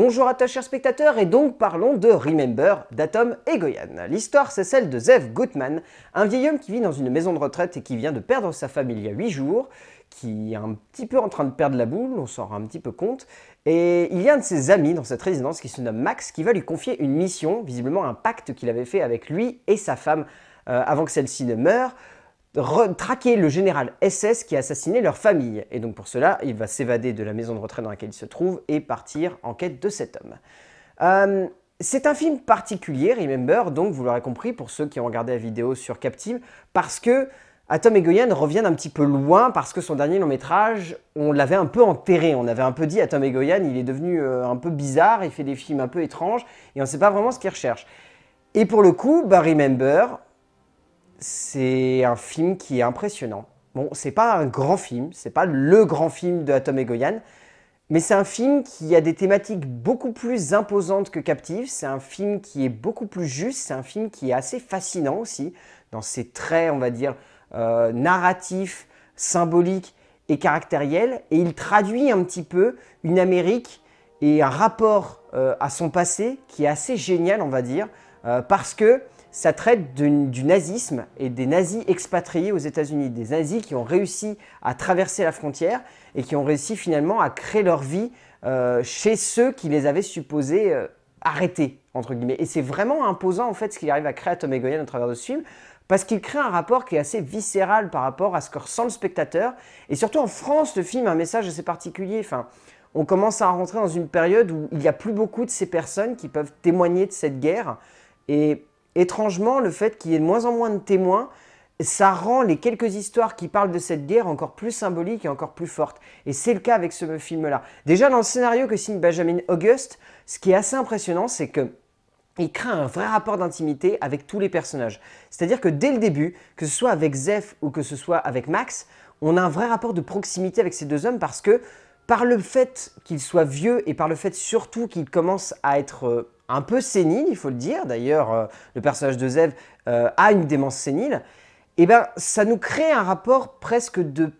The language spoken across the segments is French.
Bonjour à toi chers spectateurs et donc parlons de Remember d'Atom Goyan. L'histoire c'est celle de Zev Gutman, un vieil homme qui vit dans une maison de retraite et qui vient de perdre sa femme il y a 8 jours, qui est un petit peu en train de perdre la boule, on s'en rend un petit peu compte, et il y a un de ses amis dans cette résidence qui se nomme Max qui va lui confier une mission, visiblement un pacte qu'il avait fait avec lui et sa femme euh, avant que celle-ci ne meure, traquer le général SS qui a assassiné leur famille. Et donc pour cela, il va s'évader de la maison de retraite dans laquelle il se trouve et partir en quête de cet homme. Euh, c'est un film particulier, Remember, donc vous l'aurez compris pour ceux qui ont regardé la vidéo sur Captive, parce que Atom Egoyan reviennent un petit peu loin parce que son dernier long métrage, on l'avait un peu enterré. On avait un peu dit Atom Egoyan, il est devenu euh, un peu bizarre, il fait des films un peu étranges et on ne sait pas vraiment ce qu'il recherche. Et pour le coup, bah, Remember, c'est un film qui est impressionnant. Bon, c'est pas un grand film, c'est pas le grand film de Atom et Goyan, mais c'est un film qui a des thématiques beaucoup plus imposantes que Captive, c'est un film qui est beaucoup plus juste, c'est un film qui est assez fascinant aussi, dans ses traits, on va dire, euh, narratifs, symboliques et caractériels, et il traduit un petit peu une Amérique et un rapport euh, à son passé qui est assez génial, on va dire, euh, parce que ça traite du nazisme et des nazis expatriés aux États-Unis, des nazis qui ont réussi à traverser la frontière et qui ont réussi finalement à créer leur vie euh, chez ceux qui les avaient supposés arrêter, euh, arrêtés, entre guillemets. Et c'est vraiment imposant en fait ce qu'il arrive à créer à Tom Egoyan à travers de ce film, parce qu'il crée un rapport qui est assez viscéral par rapport à ce que ressent le spectateur. Et surtout en France, le film a un message assez particulier. Enfin, on commence à rentrer dans une période où il n'y a plus beaucoup de ces personnes qui peuvent témoigner de cette guerre. Et étrangement, le fait qu'il y ait de moins en moins de témoins, ça rend les quelques histoires qui parlent de cette guerre encore plus symboliques et encore plus fortes. Et c'est le cas avec ce film-là. Déjà, dans le scénario que signe Benjamin August, ce qui est assez impressionnant, c'est que il crée un vrai rapport d'intimité avec tous les personnages. C'est-à-dire que dès le début, que ce soit avec Zef ou que ce soit avec Max, on a un vrai rapport de proximité avec ces deux hommes parce que par le fait qu'ils soient vieux et par le fait surtout qu'ils commencent à être euh, un peu sénile, il faut le dire. D'ailleurs, euh, le personnage de Zev euh, a une démence sénile. Et eh ben, ça nous crée un rapport presque de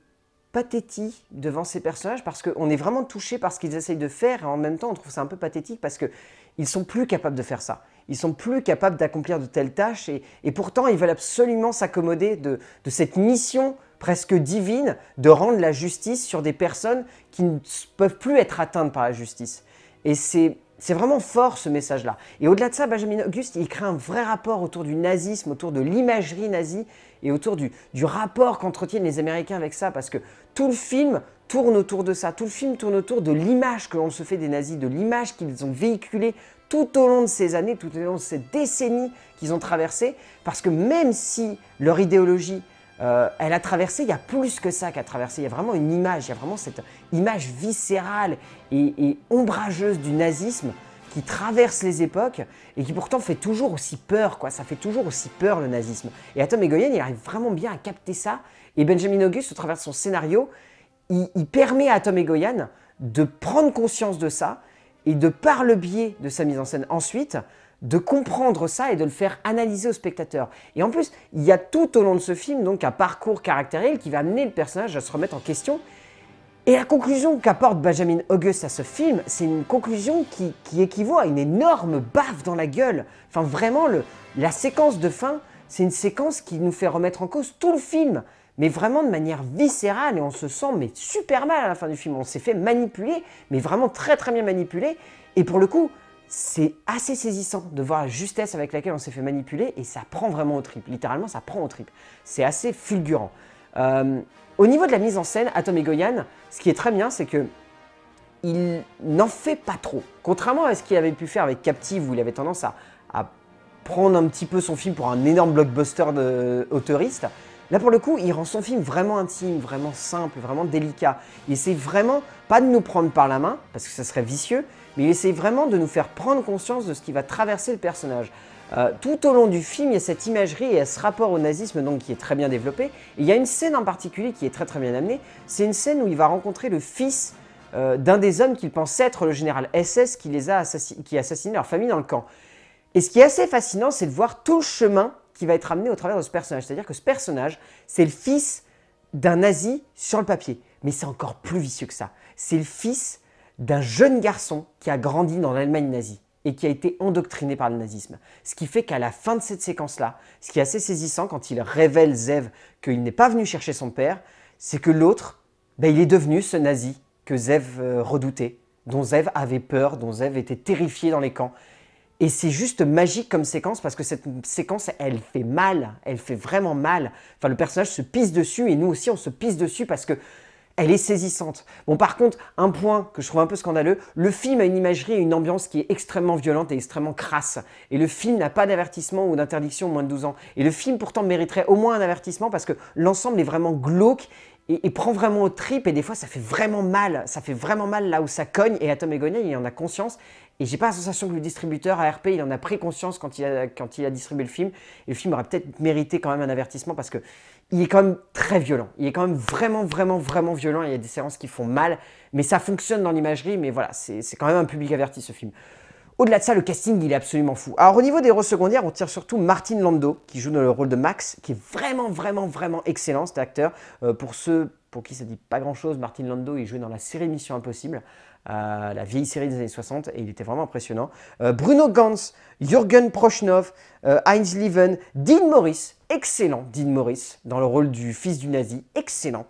pathétique devant ces personnages parce qu'on est vraiment touché par ce qu'ils essayent de faire et en même temps on trouve ça un peu pathétique parce qu'ils sont plus capables de faire ça. Ils sont plus capables d'accomplir de telles tâches et, pourtant ils veulent absolument s'accommoder de, cette mission presque divine de rendre la justice sur des personnes qui ne peuvent plus être atteintes par la justice. Et c'est c'est vraiment fort ce message-là. Et au-delà de ça, Benjamin Auguste, il crée un vrai rapport autour du nazisme, autour de l'imagerie nazie et autour du, du rapport qu'entretiennent les Américains avec ça, parce que tout le film tourne autour de ça, tout le film tourne autour de l'image que l'on se fait des nazis, de l'image qu'ils ont véhiculée tout au long de ces années, tout au long de ces décennies qu'ils ont traversées, parce que même si leur idéologie, euh, elle a traversé, il y a plus que ça qu'à traverser, il y a vraiment une image, il y a vraiment cette image viscérale et, ombrageuse du nazisme qui traverse les époques et qui pourtant fait toujours aussi peur, quoi. Ça fait toujours aussi peur le nazisme. Et Atom Egoyan il arrive vraiment bien à capter ça. Et Benjamin August, au travers de son scénario, il, permet à Atom Egoyan de prendre conscience de ça et de par le biais de sa mise en scène ensuite, de comprendre ça et de le faire analyser au spectateur. Et en plus, il y a tout au long de ce film donc un parcours caractériel qui va amener le personnage à se remettre en question. Et la conclusion qu'apporte Benjamin August à ce film, c'est une conclusion qui, équivaut à une énorme baffe dans la gueule. Enfin, vraiment, la séquence de fin, c'est une séquence qui nous fait remettre en cause tout le film, mais vraiment de manière viscérale, et on se sent mais super mal à la fin du film. On s'est fait manipuler, mais vraiment très très bien manipulé. Et pour le coup, c'est assez saisissant de voir la justesse avec laquelle on s'est fait manipuler et ça prend vraiment au trip. Littéralement, ça prend au trip. C'est assez fulgurant. Euh, au niveau de la mise en scène, Atom et Goyan, ce qui est très bien, c'est que il n'en fait pas trop. Contrairement à ce qu'il avait pu faire avec Captive, où il avait tendance à, prendre un petit peu son film pour un énorme blockbuster d'auteuriste, Là, pour le coup, il rend son film vraiment intime, vraiment simple, vraiment délicat. Il essaie vraiment pas de nous prendre par la main, parce que ça serait vicieux, mais il essaie vraiment de nous faire prendre conscience de ce qui va traverser le personnage. Euh, tout au long du film, il y a cette imagerie et ce rapport au nazisme donc, qui est très bien développé. il y a une scène en particulier qui est très très bien amenée. C'est une scène où il va rencontrer le fils euh, d'un des hommes qu'il pense être le général SS qui, les a qui a assassiné leur famille dans le camp. Et ce qui est assez fascinant, c'est de voir tout le chemin qui va être amené au travers de ce personnage. C'est-à-dire que ce personnage, c'est le fils d'un nazi sur le papier. Mais c'est encore plus vicieux que ça. C'est le fils d'un jeune garçon qui a grandi dans l'Allemagne nazie et qui a été endoctriné par le nazisme. Ce qui fait qu'à la fin de cette séquence-là, ce qui est assez saisissant quand il révèle Zev qu'il n'est pas venu chercher son père, c'est que l'autre, ben, il est devenu ce nazi que Zev euh, redoutait, dont Zev avait peur, dont Zev était terrifié dans les camps. Et c'est juste magique comme séquence parce que cette séquence, elle fait mal, elle fait vraiment mal. Enfin, le personnage se pisse dessus et nous aussi, on se pisse dessus parce que elle est saisissante. Bon, par contre, un point que je trouve un peu scandaleux, le film a une imagerie et une ambiance qui est extrêmement violente et extrêmement crasse. Et le film n'a pas d'avertissement ou d'interdiction au moins de 12 ans. Et le film pourtant mériterait au moins un avertissement parce que l'ensemble est vraiment glauque et, prend vraiment aux tripes et des fois ça fait vraiment mal. Ça fait vraiment mal là où ça cogne et Atom Egonet, il en a conscience. Et j'ai pas la sensation que le distributeur ARP, il en a pris conscience quand il a, quand il a distribué le film. Et le film aurait peut-être mérité quand même un avertissement parce que il est quand même très violent. Il est quand même vraiment, vraiment, vraiment violent. Il y a des séances qui font mal, mais ça fonctionne dans l'imagerie. Mais voilà, c'est quand même un public averti ce film. Au-delà de ça, le casting, il est absolument fou. Alors au niveau des rôles secondaires, on tire surtout Martin Lando, qui joue dans le rôle de Max, qui est vraiment, vraiment, vraiment excellent cet acteur. Euh, pour ce pour qui ça dit pas grand chose, Martin Lando, il jouait dans la série Mission Impossible, euh, la vieille série des années 60, et il était vraiment impressionnant. Euh, Bruno Gantz, Jürgen Prochnow, euh, Heinz Lieven, Dean Morris, excellent Dean Morris, dans le rôle du fils du nazi, excellent.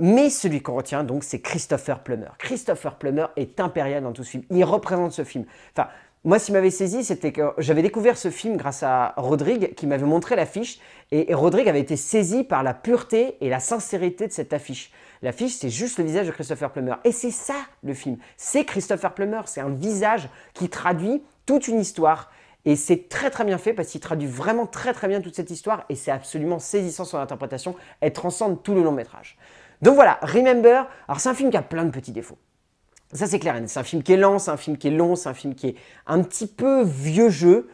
mais celui qu'on retient donc, c'est Christopher Plummer. Christopher Plummer est impérial dans tout ce film. Il représente ce film. Enfin, moi, ce qui m'avait saisi, c'était que j'avais découvert ce film grâce à Rodrigue qui m'avait montré l'affiche et, Rodrigue avait été saisi par la pureté et la sincérité de cette affiche. L'affiche, c'est juste le visage de Christopher Plummer. Et c'est ça le film. C'est Christopher Plummer. C'est un visage qui traduit toute une histoire. Et c'est très très bien fait parce qu'il traduit vraiment très très bien toute cette histoire et c'est absolument saisissant son interprétation. Elle transcende tout le long métrage. Donc voilà, Remember, alors c'est un film qui a plein de petits défauts. Ça, c'est clair. C'est un film qui est lent, c'est un film qui est long, c'est un film qui est un petit peu vieux jeu.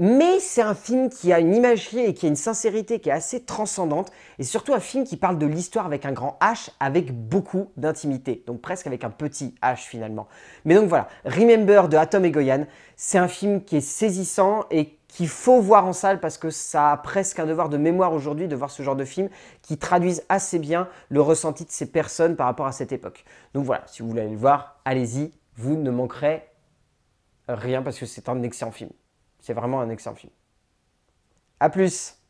Mais c'est un film qui a une imagerie et qui a une sincérité qui est assez transcendante, et surtout un film qui parle de l'histoire avec un grand H, avec beaucoup d'intimité, donc presque avec un petit H finalement. Mais donc voilà, Remember de Atom Egoyan, c'est un film qui est saisissant et qu'il faut voir en salle parce que ça a presque un devoir de mémoire aujourd'hui de voir ce genre de film qui traduisent assez bien le ressenti de ces personnes par rapport à cette époque. Donc voilà, si vous voulez aller le voir, allez-y, vous ne manquerez rien parce que c'est un excellent film. C'est vraiment un excellent film. A plus